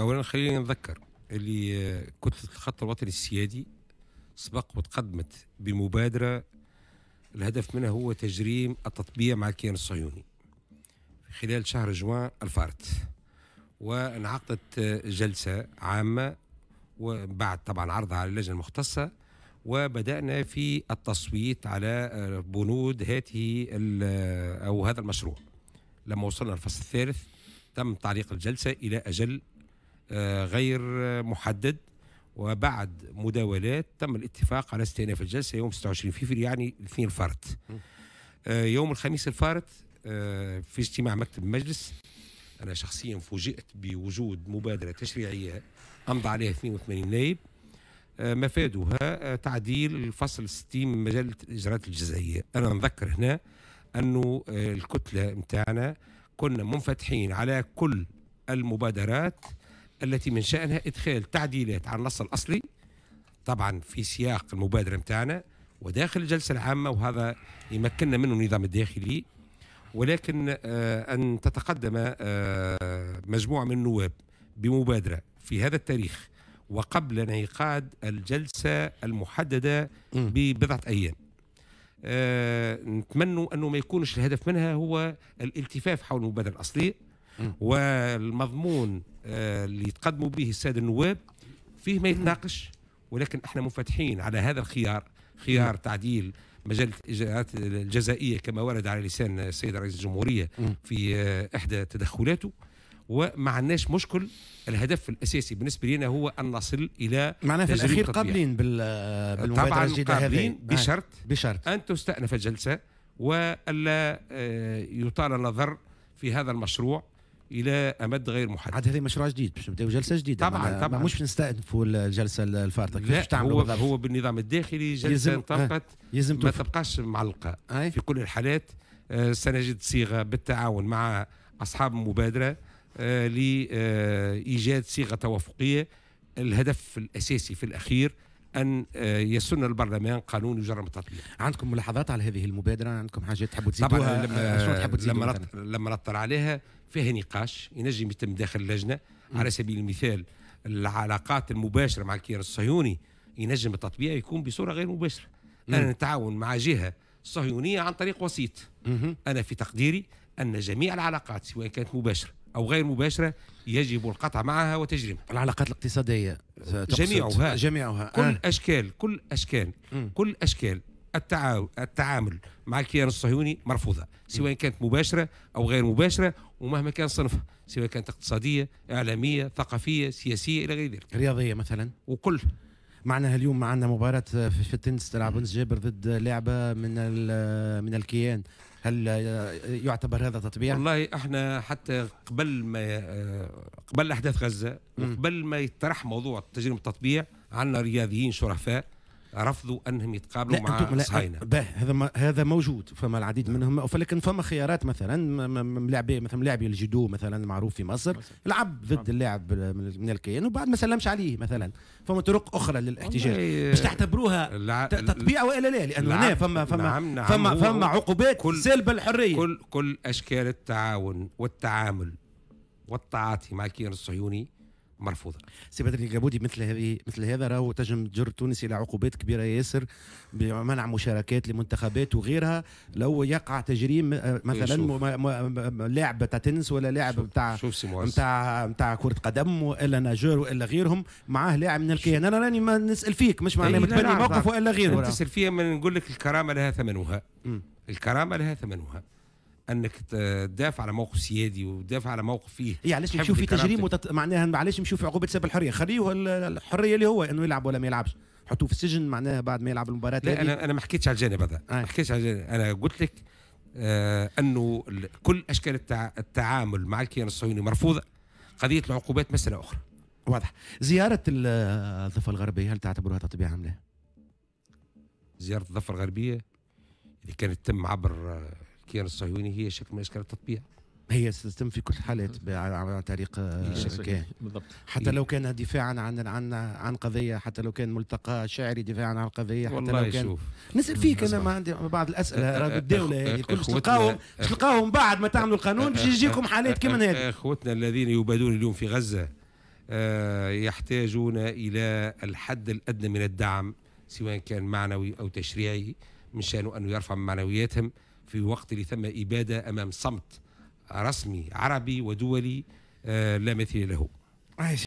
اولا خلينا نذكر اللي كتله آه، الخط الوطني السيادي سبق وتقدمت بمبادره الهدف منها هو تجريم التطبيع مع الكيان الصهيوني خلال شهر جوان الفارت وانعقدت آه، جلسه عامه وبعد طبعا عرضها على اللجنه المختصه وبدانا في التصويت على آه، بنود هذه او هذا المشروع لما وصلنا الفصل الثالث تم تعليق الجلسه الى اجل آه، غير محدد وبعد مداولات تم الاتفاق على استئناف الجلسة يوم 26 فيفر يعني الاثنين الفارت آه، يوم الخميس الفارت آه، في اجتماع مكتب المجلس أنا شخصيا فوجئت بوجود مبادرة تشريعية أمضى عليها 82 نائب مفادها تعديل الفصل 60 من مجلة الإجراءات الجزائية أنا نذكر هنا أنه الكتلة متاعنا كنا منفتحين على كل المبادرات التي من شأنها إدخال تعديلات على النص الأصلي طبعا في سياق المبادرة متاعنا وداخل الجلسة العامة وهذا يمكننا منه النظام الداخلي ولكن آه، أن تتقدم آه، مجموعة من النواب بمبادرة في هذا التاريخ وقبل انعقاد الجلسة المحددة ببضعة أيام آه، نتمنى أنه ما يكونش الهدف منها هو الالتفاف حول المبادرة الأصلية والمضمون آه، اللي يتقدموا به الساده النواب فيه ما يتناقش ولكن احنا منفتحين على هذا الخيار خيار تعديل مجال الاجراءات الجزائيه كما ورد على لسان السيد رئيس الجمهوريه في آه، احدى تدخلاته وما عندناش مشكل الهدف الاساسي بالنسبه لنا هو ان نصل الى معناها في الاخير قابلين آه، بالمبادره طبعا قابلين بشرط بشرط ان تستأنف الجلسه والا يطال النظر في هذا المشروع الى امد غير محدد عاد هذه مشروع جديد باش نبداو جلسه جديده طبعا ما طبعا مش نستأنفوا الجلسه الفارطه كيفاش تعملوا هو, هو بالنظام الداخلي جلسه انطلقت يزم آه، ما تبقاش معلقه أي. في كل الحالات آه، سنجد صيغه بالتعاون مع اصحاب المبادره آه، لايجاد صيغه توافقيه الهدف الاساسي في الاخير ان آه، يسن البرلمان قانون يجرم التطبيق. عندكم ملاحظات على هذه المبادره؟ عندكم حاجات تحبوا تزيدوها؟ طبعا آه، لما تحبوا تزيدوها لما, لما نطر عليها فيها نقاش ينجم يتم داخل اللجنه م. على سبيل المثال العلاقات المباشره مع الكيان الصهيوني ينجم التطبيع يكون بصوره غير مباشره. انا نتعاون مع جهه صهيونيه عن طريق وسيط. انا في تقديري ان جميع العلاقات سواء كانت مباشره أو غير مباشرة يجب القطع معها وتجريمها العلاقات الاقتصادية جميعها جميعها كل آه. أشكال كل أشكال م. كل أشكال التعامل مع الكيان الصهيوني مرفوضة سواء كانت مباشرة أو غير مباشرة ومهما كان صنفها سواء كانت اقتصادية إعلامية ثقافية سياسية إلى غير ذلك رياضية مثلا وكل معنا اليوم معنا مباراة في التنس تلعب جابر ضد لعبه من من الكيان هل يعتبر هذا تطبيع؟ والله احنا حتى قبل ما قبل احداث غزه وقبل ما يطرح موضوع تجربه التطبيع عندنا رياضيين شرفاء رفضوا انهم يتقابلوا مع صهاينه هذا ما هذا موجود فما العديد نعم. منهم ولكن فما خيارات مثلا ملاعبي مثلا لاعبي الجدو مثلا معروف في مصر لعب ضد نعم. اللاعب من الكيان وبعد ما سلمش عليه مثلا فما طرق اخرى للاحتجاج مش تحتبروها تطبيع ولا لا لانه نعم، هنا فما فما نعم نعم فما, فما عقوبات كل سلب الحريه كل كل اشكال التعاون والتعامل والتعاطي مع الكيان الصهيوني مرفوضه سي بدري القابودي مثل هذه مثل هذا راهو تجم تجر تونس الى عقوبات كبيره ياسر بمنع مشاركات لمنتخبات وغيرها لو يقع تجريم آه، مثلا لاعب تاع تنس ولا لاعب نتاع نتاع نتاع كره قدم والا ناجور والا غيرهم معاه لاعب من الكيان انا راني ما نسال فيك مش معناه إيه، متبني موقف والا غيره تسال فيها ما نقول لك الكرامه لها ثمنها الكرامه لها ثمنها انك تدافع على موقف سيادي وتدافع على موقف فيه يعني علاش نشوف في تجريم وتط... معناها معلش نشوف في عقوبه سبب الحريه خليه الحريه اللي هو انه يلعب ولا ما يلعبش حطوه في السجن معناها بعد ما يلعب المباراه لا انا انا ما حكيتش على الجانب هذا آه. ما حكيتش على الجانب انا قلت لك آه انه كل اشكال التع... التعامل مع الكيان الصهيوني مرفوضه قضيه العقوبات مساله اخرى واضح زياره الضفه الغربيه هل تعتبرها تطبيع ام لا؟ زياره الضفه الغربيه اللي كانت تتم عبر الكيان الصهيوني هي شكل من اشكال التطبيع هي ستتم في كل الحالات نعم. عن طريق آه، الكيان حتى لو كان دفاعا عن عن عن قضيه حتى لو كان ملتقى شعري دفاعا عن القضيه حتى والله لو كان شوف. نسال فيك انا ما عندي بعض الاسئله راه أه، الدوله هذه أه، كلش تلقاهم تلقاهم بعد ما تعملوا القانون باش يجيكم حالات كما هذه اخوتنا الذين يبادون اليوم في غزه يحتاجون الى الحد الادنى من الدعم سواء كان معنوي او تشريعي من شانه انه يرفع معنوياتهم في وقت اللي ثم إبادة أمام صمت رسمي عربي ودولي آه، لا مثيل له